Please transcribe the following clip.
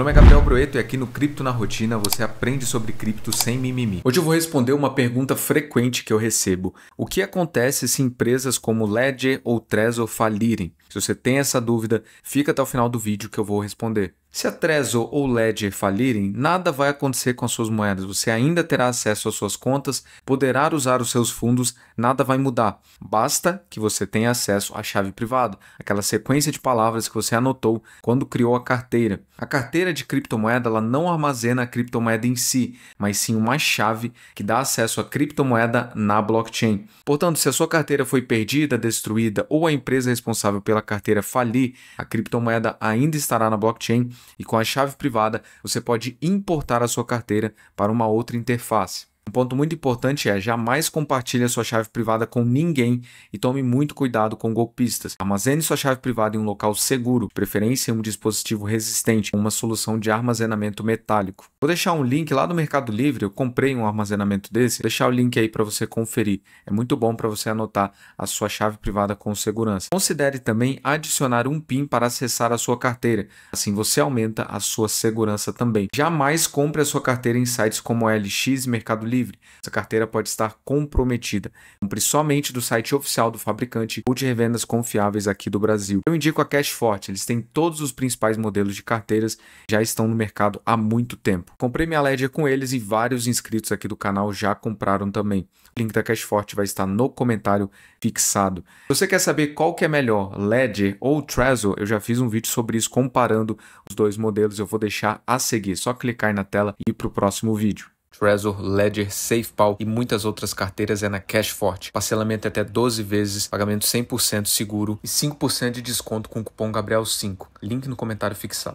Meu nome é Gabriel Broeto e aqui no Cripto na Rotina você aprende sobre cripto sem mimimi. Hoje eu vou responder uma pergunta frequente que eu recebo: O que acontece se empresas como Ledger ou Trezor falirem? Se você tem essa dúvida, fica até o final do vídeo que eu vou responder. Se a Trezor ou Ledger falirem, nada vai acontecer com as suas moedas. Você ainda terá acesso às suas contas, poderá usar os seus fundos, nada vai mudar. Basta que você tenha acesso à chave privada, aquela sequência de palavras que você anotou quando criou a carteira. A carteira de criptomoeda ela não armazena a criptomoeda em si, mas sim uma chave que dá acesso à criptomoeda na blockchain. Portanto, se a sua carteira foi perdida, destruída ou a empresa responsável pela carteira falir, a criptomoeda ainda estará na blockchain e com a chave privada você pode importar a sua carteira para uma outra interface. Um ponto muito importante é jamais compartilhe sua chave privada com ninguém e tome muito cuidado com golpistas. Armazene sua chave privada em um local seguro, preferência em um dispositivo resistente, uma solução de armazenamento metálico. Vou deixar um link lá no Mercado Livre, eu comprei um armazenamento desse, vou deixar o link aí para você conferir. É muito bom para você anotar a sua chave privada com segurança. Considere também adicionar um PIN para acessar a sua carteira. Assim você aumenta a sua segurança também. Jamais compre a sua carteira em sites como a LX e Mercado Livre livre. Essa carteira pode estar comprometida. Compre somente do site oficial do fabricante ou de revendas confiáveis aqui do Brasil. Eu indico a Cash Forte, eles têm todos os principais modelos de carteiras, já estão no mercado há muito tempo. Comprei minha Ledger com eles e vários inscritos aqui do canal já compraram também. O link da Cash Forte vai estar no comentário fixado. Se você quer saber qual que é melhor, Ledger ou Trezor, eu já fiz um vídeo sobre isso comparando os dois modelos, eu vou deixar a seguir. É só clicar aí na tela e ir para o próximo vídeo. Trezor, Ledger, SafePal e muitas outras carteiras é na Cash Forte. Parcelamento é até 12 vezes, pagamento 100% seguro e 5% de desconto com o cupom Gabriel5. Link no comentário fixado.